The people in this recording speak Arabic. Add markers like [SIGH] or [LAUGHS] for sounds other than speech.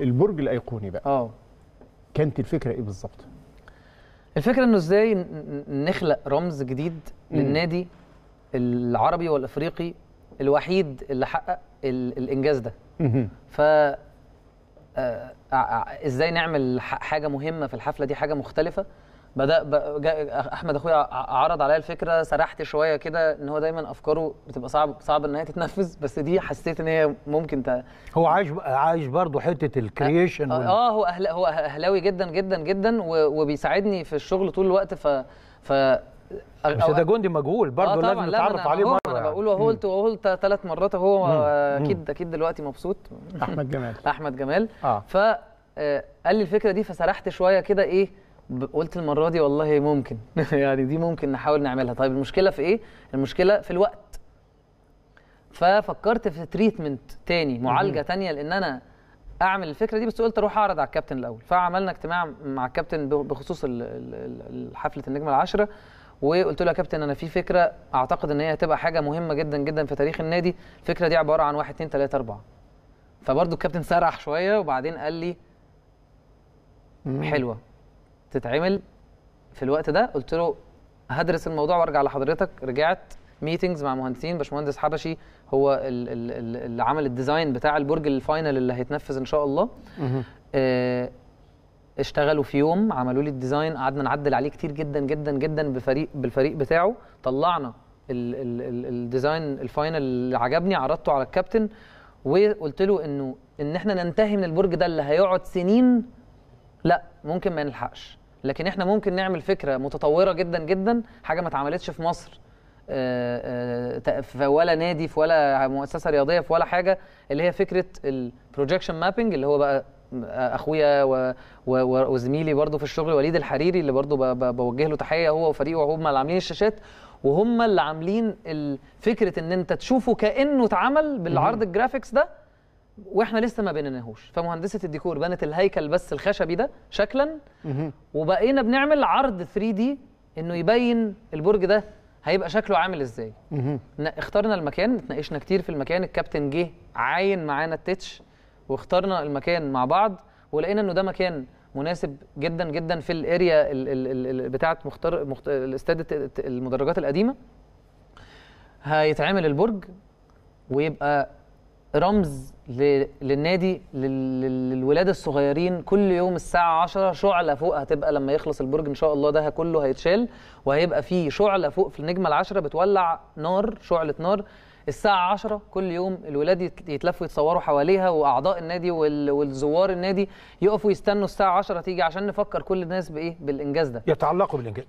البرج الايقوني بقى اه كانت الفكره ايه بالظبط الفكره انه ازاي نخلق رمز جديد للنادي العربي والافريقي الوحيد اللي حقق الانجاز ده ف آه، آه، ازاي نعمل حاجه مهمه في الحفله دي حاجه مختلفه بدا احمد اخويا عرض عليا الفكره سرحت شويه كده ان هو دايما افكاره بتبقى صعب صعب ان هي تتنفذ بس دي حسيت ان هي ممكن ت... هو عايش عايش برضه حته الكرييشن اه, آه هو أهل هو اهلاوي جدا جدا جدا وبيساعدني في الشغل طول الوقت ف ف بس ده جندي مجهول برضه آه لازم نتعرف عليه مره انا بقول وهو قلت وهو قلت ثلاث مرات وهو اكيد اكيد دلوقتي مبسوط احمد جمال [LAUGHS] احمد جمال اه فقال آه، لي الفكره دي فسرحت شويه كده ايه قلت المره دي والله ممكن [LAUGHS] يعني دي ممكن نحاول نعملها طيب المشكله في ايه المشكله في الوقت ففكرت في تريتمنت تاني معالجه تانية لان انا اعمل الفكره دي بس قلت اروح اعرض على الكابتن الاول فعملنا اجتماع مع الكابتن بخصوص حفله النجمه العاشره وقلت له يا كابتن انا في فكره اعتقد ان هي هتبقى حاجه مهمه جدا جدا في تاريخ النادي الفكره دي عباره عن 1 2 3 4 فبرضه الكابتن سرح شويه وبعدين قال لي حلوه تتعمل في الوقت ده قلت له هدرس الموضوع وارجع لحضرتك رجعت ميتنجز مع مهندسين باشمهندس حبشي هو اللي عمل الديزاين بتاع البرج الفاينل اللي هيتنفذ ان شاء الله آه، اشتغلوا في يوم عملوا لي الديزاين قعدنا نعدل عليه كتير جدا جدا جدا بفريق بالفريق بتاعه طلعنا الديزاين الفاينل اللي عجبني عرضته على الكابتن وقلت له انه ان احنا ننتهي من البرج ده اللي هيقعد سنين لا ممكن ما نلحقش لكن احنا ممكن نعمل فكره متطوره جدا جدا حاجه ما اتعملتش في مصر آه، آه، في ولا نادي في ولا مؤسسه رياضيه في ولا حاجه اللي هي فكره البروجكشن مابنج اللي هو بقى اخويا وزميلي برده في الشغل وليد الحريري اللي برده بوجه له تحيه هو وفريقه هم اللي عاملين الشاشات وهم اللي عاملين فكره ان انت تشوفه كانه اتعمل بالعرض الجرافيكس ده واحنا لسه ما بنيناهوش فمهندسه الديكور بنت الهيكل بس الخشبي ده شكلا وبقينا بنعمل عرض 3 دي انه يبين البرج ده هيبقى شكله عامل ازاي اخترنا المكان اتناقشنا كتير في المكان الكابتن جه عاين معانا التتش واخترنا المكان مع بعض ولقينا انه ده مكان مناسب جدا جدا في الاريا بتاعه مختار الاستاد المدرجات القديمه هيتعمل البرج ويبقى رمز للنادي للولاد الصغيرين كل يوم الساعة 10 شعلة فوق هتبقى لما يخلص البرج إن شاء الله ده كله هيتشال وهيبقى فيه شعلة فوق في النجمة العشرة بتولع نار شعلة نار الساعة 10 كل يوم الولاد يتلفوا يتصوروا حواليها وأعضاء النادي والزوار النادي يقفوا يستنوا الساعة 10 تيجي عشان نفكر كل الناس بإيه بالإنجاز ده يتعلقوا بالإنجاز